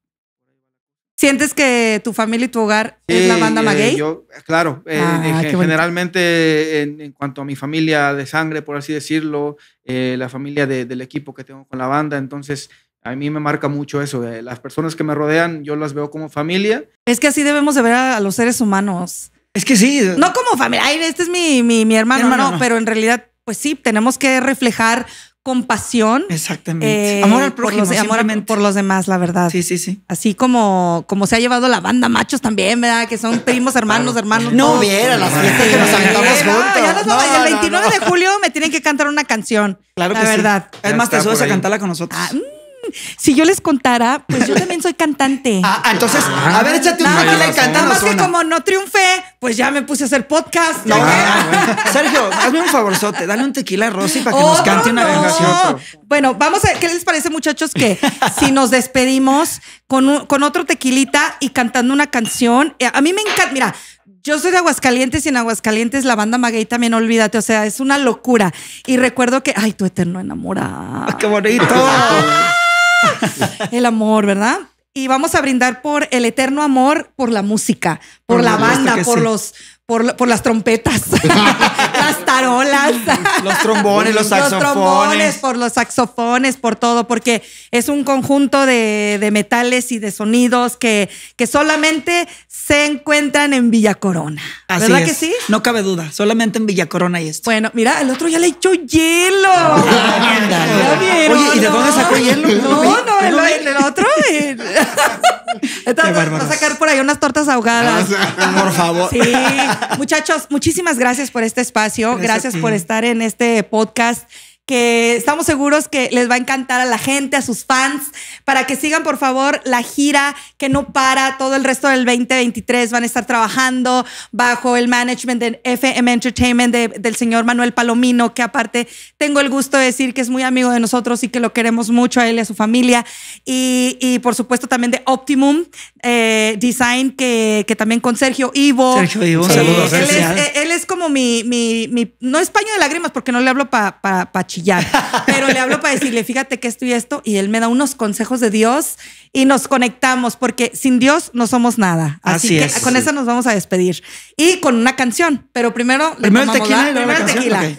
¿Sientes que tu familia y tu hogar es la banda eh, Maguey? yo, claro, eh, ah, generalmente en, cuanto a mi familia de sangre, por así decirlo, la familia del equipo que tengo con la banda, entonces a mí me marca mucho eso. Las personas que me rodean, yo las veo como familia. Es que así debemos de ver a, los seres humanos. Es que sí. No como familia. este es mi, mi, mi hermano, pero en realidad, pues sí, tenemos que reflejar compasión. Exactamente. Eh, amor al prójimo. Por amor por los demás, la verdad. Sí, sí, sí. Así como, como se ha llevado la banda machos también, ¿verdad? Que son primos, hermanos, hermanos. No hubiera las fiestas que nos aventamos juntos. el 29 de julio me tienen que cantar una canción. Claro la verdad. Es más, te subes a cantarla con nosotros. Ah, si yo les contara, pues yo también soy cantante. Ah, ah entonces, a ver, échate un tequila y canta. Nada más que como no triunfé, pues ya me puse a hacer podcast. No, Sergio, hazme un favorzote, dale un tequila a Rosy para que nos cante una no. canción. Bueno, vamos a, ¿qué les parece, muchachos? Que si nos despedimos con, con otro tequilita y cantando una canción. Eh, a mí me encanta, mira, yo soy de Aguascalientes y en Aguascalientes la banda Maguey también, olvídate, o sea, es una locura. Y recuerdo que, ay, tu eterno enamorado. ¡Qué bonito! El amor, ¿verdad? Y vamos a brindar por el eterno amor, por la música, por, la banda, por los por, las trompetas, las tarolas, los trombones, los saxofones. Los trombones, por los saxofones, por todo, porque es un conjunto de, metales y de sonidos que, que, solamente se encuentran en Villa Corona. ¿Verdad que sí? No cabe duda, solamente en Villa Corona y esto. Bueno, mira, el otro ya le echó hielo. Oye, ¿y de dónde sacó hielo? No, no, el, otro. El... a sacar por ahí unas tortas ahogadas. Por favor. Sí. Muchachos, muchísimas gracias por este espacio. Gracias, por estar en este podcast que estamos seguros que les va a encantar a la gente, a sus fans, para que sigan por favor la gira que no para, todo el resto del 2023 van a estar trabajando bajo el management de FM Entertainment del señor Manuel Palomino, que aparte tengo el gusto de decir que es muy amigo de nosotros y que lo queremos mucho a él y a su familia, y, y por supuesto también de Optimum eh, Design, que, que, también con Sergio Ivo. Sergio Ivo, saludos. Él es, eh, él es, como mi, mi, mi, no es paño de lágrimas porque no le hablo para pa, pero le hablo para decirle, fíjate que esto y esto, y él me da unos consejos de Dios y nos conectamos, porque sin Dios no somos nada. Así, que es. con eso nos vamos a despedir. Y con una canción, pero primero... Primero tequila. Primero tequila.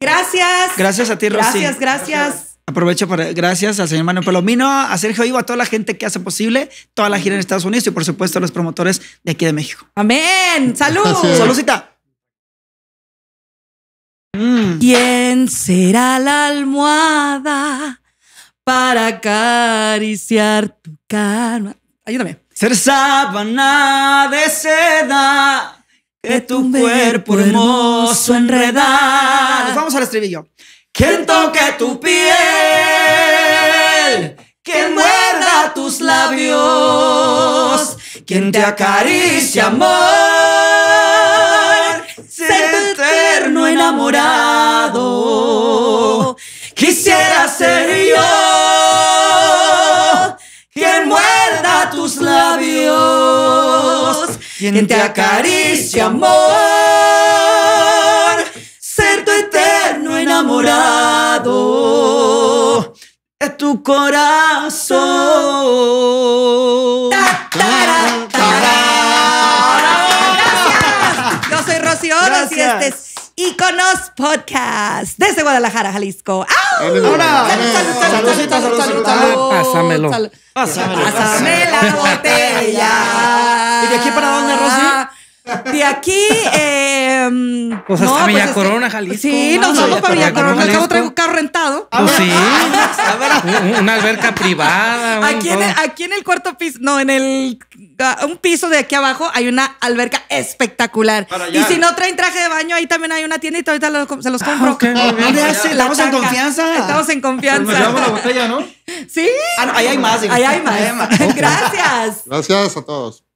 Gracias. Gracias a ti, Rosy. Gracias, gracias. Aprovecho para gracias al señor Manuel Palomino, a Sergio Ivo, a toda la gente que hace posible toda la gira en Estados Unidos y por supuesto a los promotores de aquí de México. Amén. Salud. Saludcita. Mm. ¿Quién será la almohada para acariciar tu cara? Ayúdame. Ser sábana de seda que tu cuerpo hermoso enredar. Nos vamos al estribillo. Quien toque tu piel, quien muerda tus labios, quien te acaricia amor eterno enamorado. Quisiera ser yo quien muerda tus labios, quien te acaricie amor, ser tu eterno enamorado. de tu corazón. este Iconos Podcast desde Guadalajara, Jalisco. ¡Hola! Pásamelo. Pásame botella. ¿Y de aquí para dónde, Rosy? De aquí, eh, pues no, Corona, Jalisco. Sí, nos vamos para Villa Corona. Al cabo traigo un carro rentado. Pues sí. Una alberca privada. Aquí en, el, aquí en el cuarto piso, no, en el ah, un piso de aquí abajo hay una alberca espectacular. Y si no traen traje de baño, ahí también hay una tiendita, ahorita se los compro. Ah, okay, estamos en confianza. Estamos en confianza. Pues la botella, ¿no? Sí. Ah, Ahí hay más. Ahí hay más. Gracias. Gracias a todos.